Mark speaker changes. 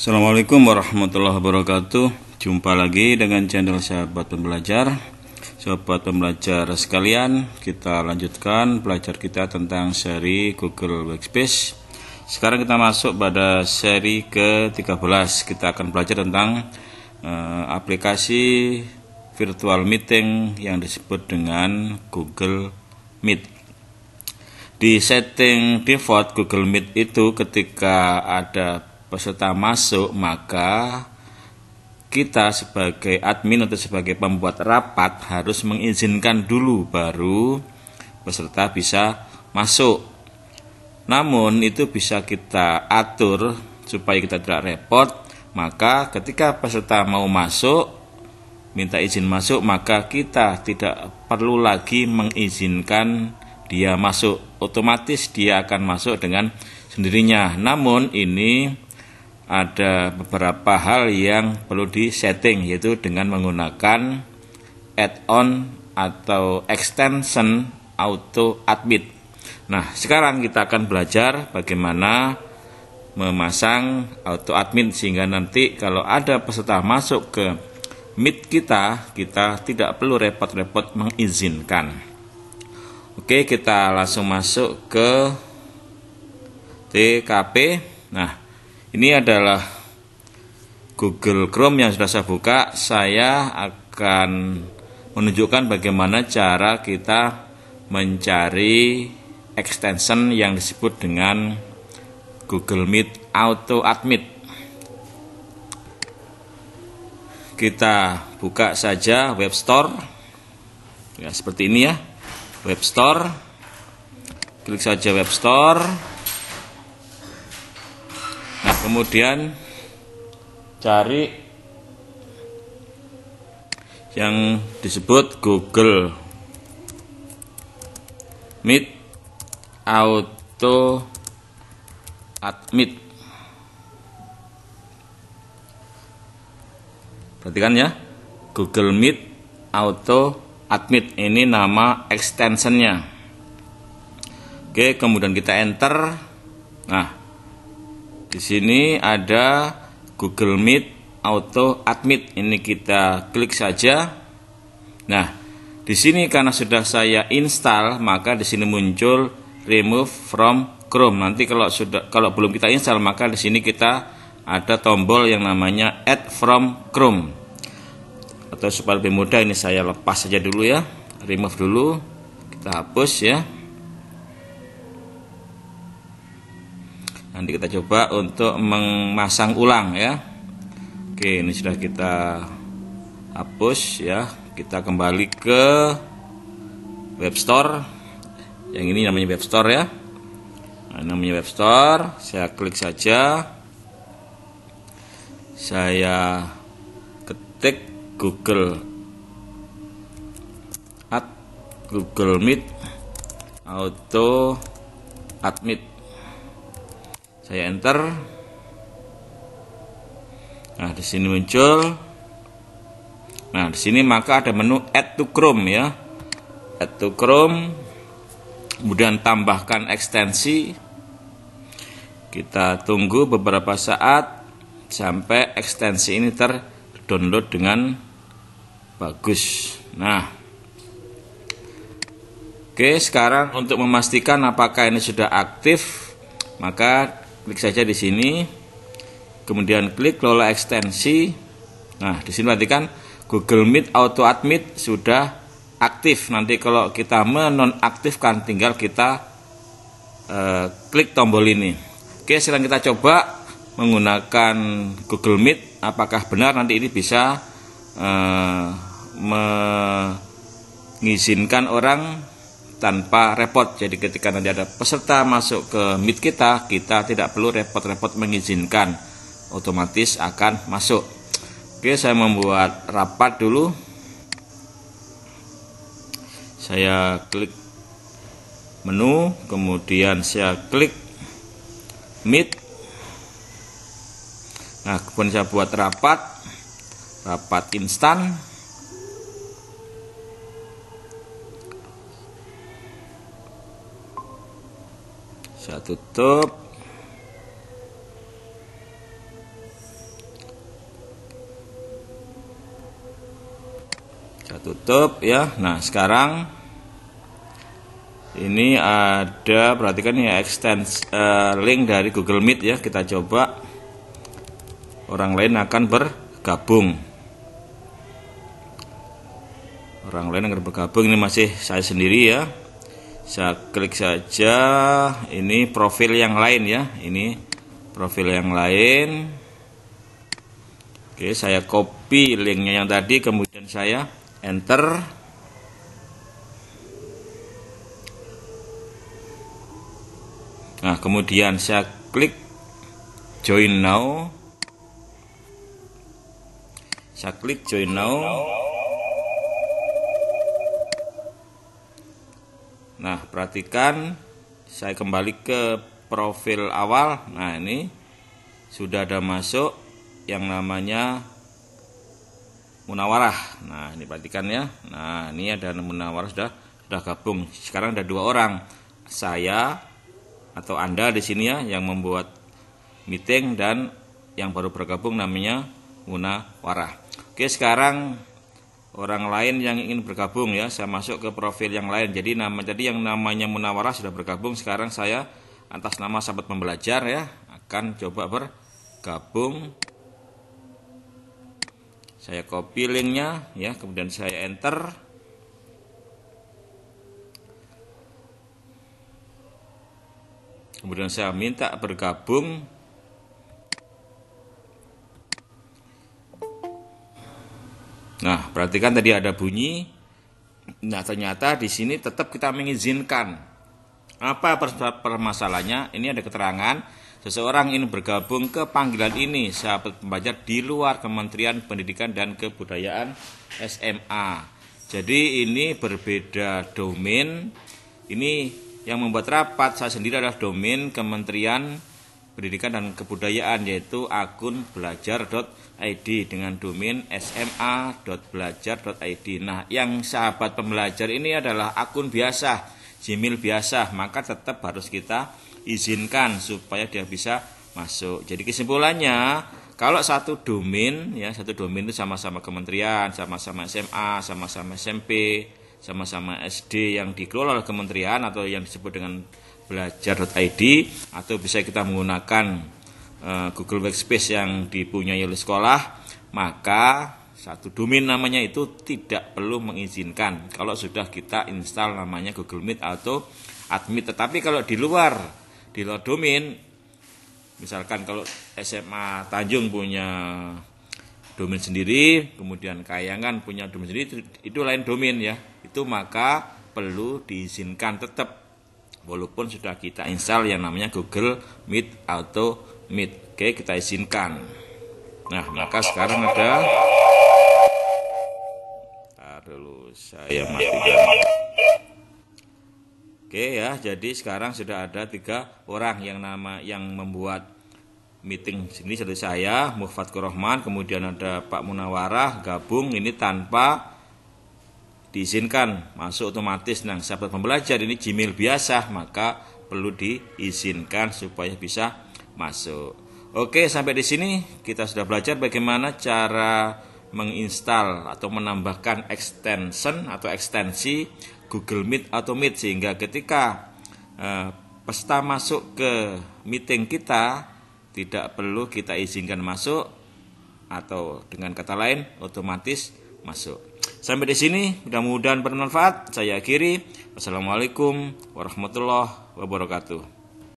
Speaker 1: Assalamualaikum warahmatullahi wabarakatuh Jumpa lagi dengan channel sahabat pembelajar Sahabat pembelajar sekalian Kita lanjutkan belajar kita tentang seri Google Workspace Sekarang kita masuk pada seri ke-13 Kita akan belajar tentang uh, aplikasi virtual meeting yang disebut dengan Google Meet di setting default Google Meet itu ketika ada peserta masuk maka kita sebagai admin atau sebagai pembuat rapat harus mengizinkan dulu baru peserta bisa masuk. Namun itu bisa kita atur supaya kita tidak repot, maka ketika peserta mau masuk minta izin masuk maka kita tidak perlu lagi mengizinkan dia masuk otomatis dia akan masuk dengan sendirinya namun ini ada beberapa hal yang perlu disetting yaitu dengan menggunakan add-on atau extension auto admit. Nah, sekarang kita akan belajar bagaimana memasang auto admin sehingga nanti kalau ada peserta masuk ke meet kita, kita tidak perlu repot-repot mengizinkan. Oke, kita langsung masuk ke TKP. Nah, ini adalah Google Chrome yang sudah saya buka saya akan menunjukkan bagaimana cara kita mencari extension yang disebut dengan Google Meet Auto Admit kita buka saja web store ya seperti ini ya web store klik saja web store kemudian cari yang disebut Google Meet Auto Admit Perhatikan ya Google Meet Auto Admit ini nama extensionnya Oke kemudian kita enter Nah di sini ada Google Meet Auto Admit. Ini kita klik saja. Nah, di sini karena sudah saya install, maka di sini muncul remove from Chrome. Nanti kalau sudah kalau belum kita install, maka di sini kita ada tombol yang namanya add from Chrome. Atau supaya lebih mudah ini saya lepas saja dulu ya. Remove dulu. Kita hapus ya. Nanti kita coba untuk memasang ulang ya. Oke, ini sudah kita hapus ya. Kita kembali ke webstore Yang ini namanya webstore ya. Nah, namanya webstore saya klik saja. Saya ketik Google at Google Meet auto admit saya enter nah di sini muncul nah di sini maka ada menu add to Chrome ya add to Chrome kemudian tambahkan ekstensi kita tunggu beberapa saat sampai ekstensi ini terdownload dengan bagus nah Oke, sekarang untuk memastikan apakah ini sudah aktif, maka klik saja di sini kemudian klik kelola ekstensi nah di sini perhatikan Google Meet auto admit sudah aktif nanti kalau kita menonaktifkan tinggal kita e, klik tombol ini oke sekarang kita coba menggunakan Google Meet apakah benar nanti ini bisa e, mengizinkan orang tanpa repot. Jadi ketika nanti ada peserta masuk ke meet kita, kita tidak perlu repot-repot mengizinkan. Otomatis akan masuk. Oke, saya membuat rapat dulu. Saya klik menu, kemudian saya klik meet. Nah, kemudian saya buat rapat, rapat instan. saya tutup saya tutup ya nah sekarang ini ada perhatikan ya extend uh, eh, link dari Google Meet ya kita coba orang lain akan bergabung orang lain akan bergabung ini masih saya sendiri ya saya klik saja ini profil yang lain ya ini profil yang lain Oke saya copy linknya yang tadi kemudian saya enter Nah kemudian saya klik join now saya klik join now Nah, perhatikan saya kembali ke profil awal. Nah, ini sudah ada masuk yang namanya Munawarah. Nah, ini perhatikan ya. Nah, ini ada Munawarah sudah sudah gabung. Sekarang ada dua orang. Saya atau Anda di sini ya yang membuat meeting dan yang baru bergabung namanya Munawarah. Oke, sekarang orang lain yang ingin bergabung ya saya masuk ke profil yang lain jadi nama jadi yang namanya munawarah sudah bergabung sekarang saya atas nama sahabat pembelajar ya akan coba bergabung saya copy linknya ya kemudian saya enter kemudian saya minta bergabung Nah, perhatikan tadi ada bunyi. Nah, ternyata di sini tetap kita mengizinkan. Apa permasalahannya? Ini ada keterangan seseorang ingin bergabung ke panggilan ini sahabat pembelajar di luar Kementerian Pendidikan dan Kebudayaan SMA. Jadi ini berbeda domain. Ini yang membuat rapat saya sendiri adalah domain Kementerian Pendidikan dan Kebudayaan yaitu akun belajar.com id dengan domain sma.belajar.id. Nah, yang sahabat pembelajar ini adalah akun biasa, Gmail biasa, maka tetap harus kita izinkan supaya dia bisa masuk. Jadi kesimpulannya, kalau satu domain ya, satu domain itu sama-sama kementerian, sama-sama SMA, sama-sama SMP, sama-sama SD yang dikelola oleh kementerian atau yang disebut dengan belajar.id atau bisa kita menggunakan Eh, Google Workspace yang dipunyai oleh sekolah, maka satu domain namanya itu tidak perlu mengizinkan kalau sudah kita install namanya Google Meet atau Admit. Tetapi kalau di luar, di luar domain, misalkan kalau SMA Tanjung punya domain sendiri, kemudian Kayangan punya domain sendiri, itu, itu lain domain ya. Itu maka perlu diizinkan tetap walaupun sudah kita install yang namanya Google Meet atau mid oke kita izinkan nah maka sekarang ada dulu saya matikan oke ya jadi sekarang sudah ada tiga orang yang nama yang membuat meeting sini satu saya Mufat Kurohman, kemudian ada Pak Munawarah gabung ini tanpa diizinkan masuk otomatis nah sahabat pembelajar ini Gmail biasa maka perlu diizinkan supaya bisa masuk. Oke, sampai di sini kita sudah belajar bagaimana cara menginstal atau menambahkan extension atau ekstensi Google Meet atau Meet sehingga ketika eh, peserta masuk ke meeting kita tidak perlu kita izinkan masuk atau dengan kata lain otomatis masuk. Sampai di sini mudah-mudahan bermanfaat. Saya akhiri. Wassalamualaikum warahmatullahi wabarakatuh.